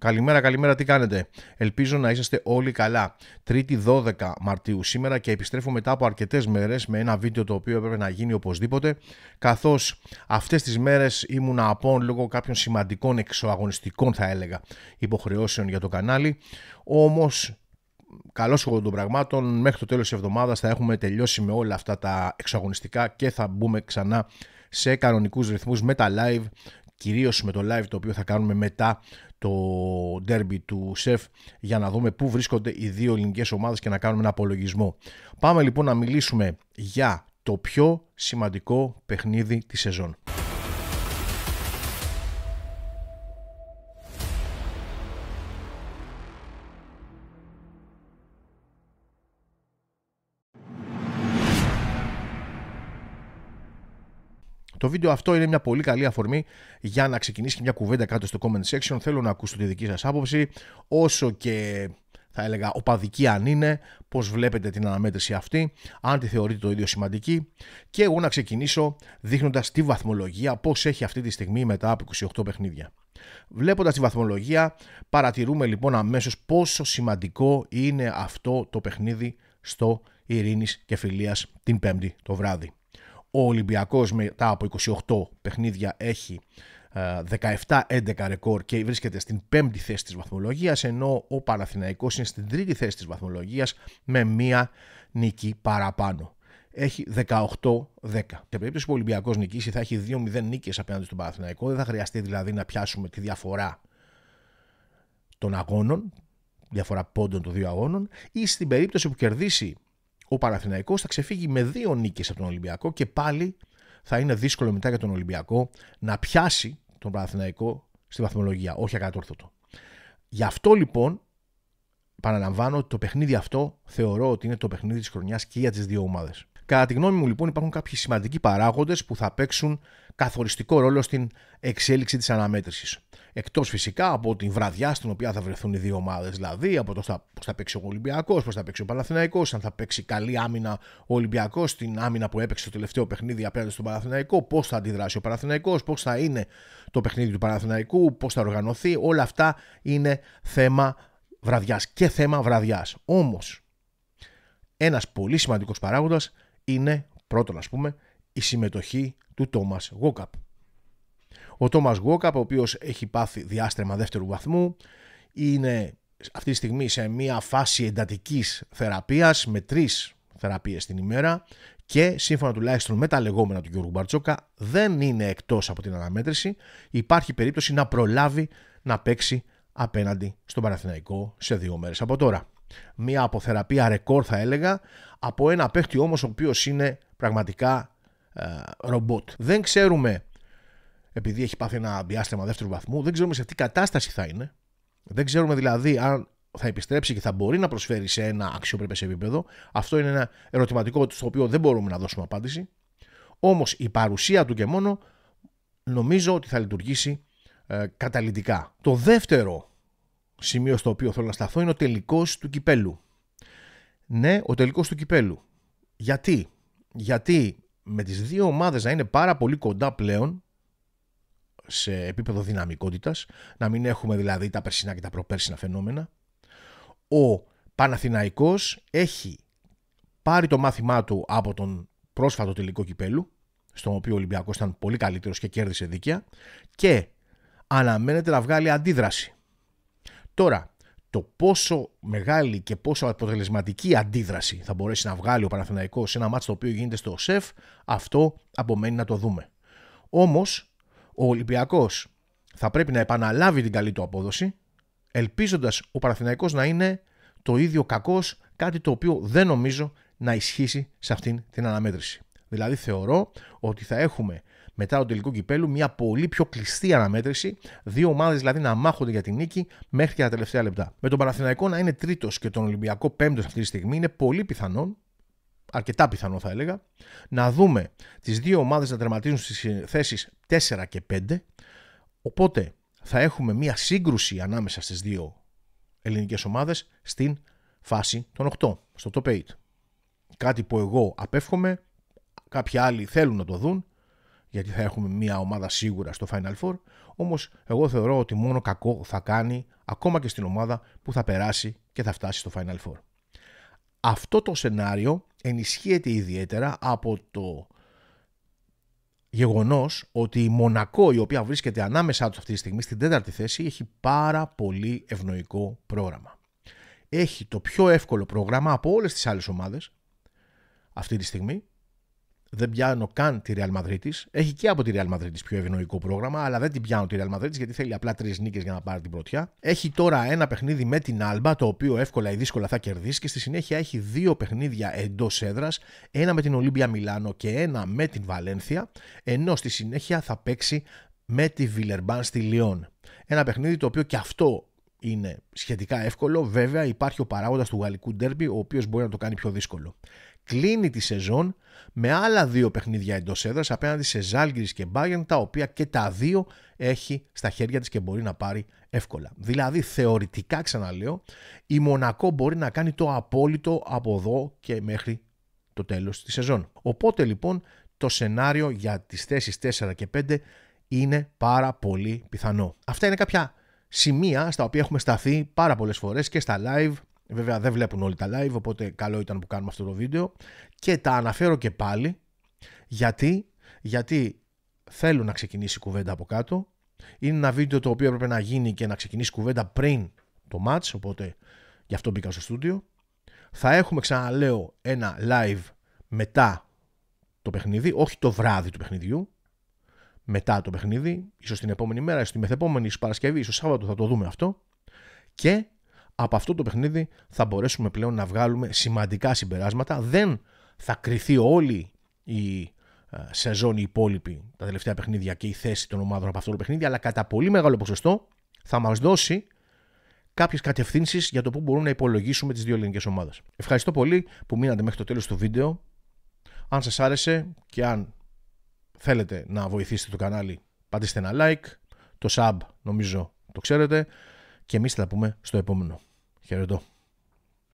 Καλημέρα, καλημέρα, τι κάνετε. Ελπίζω να είσαστε όλοι καλά. Τρίτη 12 Μαρτίου σήμερα και επιστρέφω μετά από αρκετές μέρες με ένα βίντεο το οποίο έπρεπε να γίνει οπωσδήποτε. Καθώς αυτές τις μέρες ήμουν απόν λόγω κάποιων σημαντικών εξωαγωνιστικών, θα έλεγα, υποχρεώσεων για το κανάλι. Όμως καλώς εγώ των πραγμάτων, μέχρι το τέλος της εβδομάδας θα έχουμε τελειώσει με όλα αυτά τα εξωαγωνιστικά και θα μπούμε ξανά σε κανονικούς ρυθμούς με τα live, κυρίως με το live το οποίο θα κάνουμε μετά το derby του ΣΕΦ για να δούμε πού βρίσκονται οι δύο ελληνικές ομάδες και να κάνουμε ένα απολογισμό. Πάμε λοιπόν να μιλήσουμε για το πιο σημαντικό παιχνίδι της σεζόν. Το βίντεο αυτό είναι μια πολύ καλή αφορμή για να ξεκινήσει και μια κουβέντα κάτω στο comment section. Θέλω να ακούσω τη δική σας άποψη, όσο και θα έλεγα οπαδική αν είναι, πώς βλέπετε την αναμέτρηση αυτή, αν τη θεωρείτε το ίδιο σημαντική και εγώ να ξεκινήσω δείχνοντας τη βαθμολογία πώς έχει αυτή τη στιγμή μετά από 28 παιχνίδια. Βλέποντας τη βαθμολογία παρατηρούμε λοιπόν αμέσως πόσο σημαντικό είναι αυτό το παιχνίδι στο Ειρήνης και Φιλίας την Πέμπτη το βράδυ. Ο Ολυμπιακός μετά από 28 παιχνίδια έχει 17-11 ε, ρεκόρ και βρίσκεται στην πέμπτη θέση της βαθμολογίας ενώ ο Παναθηναϊκός είναι στην τρίτη θέση της βαθμολογίας με μία νίκη παραπάνω. Έχει 18-10. Σε περίπτωση που ο Ολυμπιακός νικήσει θα έχει 2-0 νίκες απέναντι στον Παναθηναϊκό. Δεν θα χρειαστεί δηλαδή να πιάσουμε τη διαφορά των αγώνων, διαφορά πόντων των δύο αγώνων ή στην περίπτωση που κερδίσει ο Παναθηναϊκός θα ξεφύγει με δύο νίκες από τον Ολυμπιακό και πάλι θα είναι δύσκολο μετά για τον Ολυμπιακό να πιάσει τον Παναθηναϊκό στη βαθμολογία, όχι ακατόρθωτο. Γι' αυτό λοιπόν παραλαμβάνω ότι το παιχνίδι αυτό θεωρώ ότι είναι το παιχνίδι της χρονιάς και για τις δύο ομάδες. Κατά τη γνώμη μου, λοιπόν, υπάρχουν κάποιοι σημαντικοί παράγοντες που θα παίξουν καθοριστικό ρόλο στην εξέλιξη της αναμέτρησης. Εκτός φυσικά από την βραδιά στην οποία θα βρεθούν οι δύο ομάδες, δηλαδή από το πώς θα παίξει ο Ολυμπιακός, πώς θα παίξει ο Παναθηναϊκός, αν θα παίξει καλή άμυνα ο Ολυμπιακός την άμυνα που έπαιξε το τελευταίο παιχνίδι απέναντι στον Παναθηναϊκό, πώς θα αντιδράσει ο Παναθηναϊκός, πώς θα είναι το παιχνίδι του Παναθηναϊκού, πώς θα οργανωθεί. Όλα αυτά είναι θέμα βραδιάς και θέμα βραδιάς. Όμως, ένας πολύ σημαντικός παράγοντας είναι πρώτον ας πούμε η συμμετοχή του Τόμας Γόκαπ. Ο Τόμας Γόκαπ ο οποίος έχει πάθει διάστρεμα δεύτερου βαθμού είναι αυτή τη στιγμή σε μια φάση εντατικής θεραπείας με τρεις θεραπείες την ημέρα και σύμφωνα τουλάχιστον με τα λεγόμενα του Γιώργου Μπαρτσόκα δεν είναι εκτός από την αναμέτρηση υπάρχει περίπτωση να προλάβει να παίξει απέναντι στον Παναθηναϊκό σε δύο μέρες από τώρα. Μία αποθεραπεία ρεκόρ θα έλεγα από ένα παίχτη όμως ο οποίος είναι πραγματικά ε, ρομπότ. Δεν ξέρουμε, επειδή έχει πάθει ένα διάστημα δεύτερου βαθμού, δεν ξέρουμε σε τι κατάσταση θα είναι. Δεν ξέρουμε δηλαδή αν θα επιστρέψει και θα μπορεί να προσφέρει σε ένα αξιοπρεπέ επίπεδο. Αυτό είναι ένα ερωτηματικό στο οποίο δεν μπορούμε να δώσουμε απάντηση. Όμως η παρουσία του και μόνο νομίζω ότι θα λειτουργήσει ε, καταλητικά. Το δεύτερο σημείο στο οποίο θέλω να σταθώ είναι ο τελικός του κυπέλου. Ναι, ο τελικός του κυπέλου. Γιατί? Γιατί με τις δύο ομάδες να είναι πάρα πολύ κοντά πλέον σε επίπεδο δυναμικότητας, να μην έχουμε δηλαδή τα περσινά και τα προπέρσινα φαινόμενα, ο Παναθηναϊκός έχει πάρει το μάθημά του από τον πρόσφατο τελικό κυπέλου, στον οποίο ο Ολυμπιακός ήταν πολύ καλύτερος και κέρδισε δίκαια, και αναμένεται να βγάλει αντίδραση. Τώρα, το πόσο μεγάλη και πόσο αποτελεσματική αντίδραση θα μπορέσει να βγάλει ο Παναθηναϊκός σε ένα μάτσο το οποίο γίνεται στο ΣΕΦ, αυτό απομένει να το δούμε. Όμως, ο Ολυμπιακός θα πρέπει να επαναλάβει την καλή του απόδοση, ελπίζοντας ο Παναθηναϊκός να είναι το ίδιο κακός, κάτι το οποίο δεν νομίζω να ισχύσει σε αυτήν την αναμέτρηση. Δηλαδή θεωρώ ότι θα έχουμε μετά το τελικό κυπέλου μια πολύ πιο κλειστή αναμέτρηση. Δύο ομάδες δηλαδή να μάχονται για την νίκη μέχρι και τα τελευταία λεπτά. Με τον Παναθηναϊκό να είναι τρίτος και τον Ολυμπιακό πέμπτος αυτή τη στιγμή είναι πολύ πιθανόν, αρκετά πιθανό θα έλεγα, να δούμε τις δύο ομάδες να τερματίζουν στις θέσεις 4 και 5. Οπότε θα έχουμε μια σύγκρουση ανάμεσα στις δύο ελληνικές ομάδες στην φάση των 8, στο top 8. Κάτι που εγώ απέφχομαι, κάποιοι άλλοι θέλουν να το δουν γιατί θα έχουμε μια ομάδα σίγουρα στο Final Four, όμως εγώ θεωρώ ότι μόνο κακό θα κάνει ακόμα και στην ομάδα που θα περάσει και θα φτάσει στο Final Four. Αυτό το σενάριο ενισχύεται ιδιαίτερα από το γεγονός ότι η Μονακό η οποία βρίσκεται ανάμεσά τους αυτή τη στιγμή στην τέταρτη θέση έχει πάρα πολύ ευνοϊκό πρόγραμμα. Έχει το πιο εύκολο πρόγραμμα από όλες τις άλλες ομάδες αυτή τη στιγμή δεν πιάνω καν τη Real Madrid Έχει και από τη Real Madrid πιο ευνοϊκό πρόγραμμα, αλλά δεν την πιάνω τη Real Madrid γιατί θέλει απλά τρεις νίκες για να πάρει την πρωτιά. Έχει τώρα ένα παιχνίδι με την Alba, το οποίο εύκολα ή δύσκολα θα κερδίσει και στη συνέχεια έχει δύο παιχνίδια εντός έδρας, ένα με την Ολύμπια Μιλάνο και ένα με την Βαλένθια, ενώ στη συνέχεια θα παίξει με τη Βιλερμπάν στη Λιόν. Ένα παιχνίδι το οποίο και αυτό είναι σχετικά εύκολο. Βέβαια, υπάρχει ο παράγοντας του γαλλικού ντέρμπι, ο οποίος μπορεί να το κάνει πιο δύσκολο. Κλείνει τη σεζόν με άλλα δύο παιχνίδια εντός έδρας απέναντι σε Ζάλγκρις και Μπάγεν, τα οποία και τα δύο έχει στα χέρια της και μπορεί να πάρει εύκολα. Δηλαδή, θεωρητικά ξαναλέω, η Μονακό μπορεί να κάνει το απόλυτο από εδώ και μέχρι το τέλος της σεζόν. Οπότε λοιπόν το σενάριο για τις θέσεις 4 και 5 είναι πάρα πολύ πιθανό. Αυτά είναι κάποια σημεία στα οποία έχουμε σταθεί πάρα πολλές φορές και στα live. Βέβαια δεν βλέπουν όλοι τα live, οπότε καλό ήταν που κάνουμε αυτό το βίντεο. Και τα αναφέρω και πάλι, γιατί, γιατί θέλω να ξεκινήσει η κουβέντα από κάτω. Είναι ένα βίντεο το οποίο έπρεπε να γίνει και να ξεκινήσει κουβέντα πριν το match, οπότε γι' αυτό μπήκα στο στούντιο. Θα έχουμε ξαναλέω ένα live μετά το παιχνίδι, όχι το βράδυ του παιχνιδιού, μετά το παιχνίδι, ίσως την επόμενη μέρα, ίσως τη μεθεπόμενη, ίσως Παρασκευή, ίσως Σάββατο θα το δούμε αυτό. Και από αυτό το παιχνίδι θα μπορέσουμε πλέον να βγάλουμε σημαντικά συμπεράσματα. Δεν θα κρυθεί όλη η ε, σεζόν η υπόλοιπη, τα τελευταία παιχνίδια και η θέση των ομάδων από αυτό το παιχνίδι, αλλά κατά πολύ μεγάλο ποσοστό θα μας δώσει κάποιες κατευθύνσεις για το πού μπορούμε να υπολογίσουμε τις δύο ελληνικές ομάδες. Ευχαριστώ πολύ που μείνατε μέχρι το τέλος του βίντεο. Αν σας άρεσε και αν θέλετε να βοηθήσετε το κανάλι, πατήστε ένα like. Το sub νομίζω το ξέρετε. Και εμείς θα τα πούμε στο επόμενο. Χαιρετώ.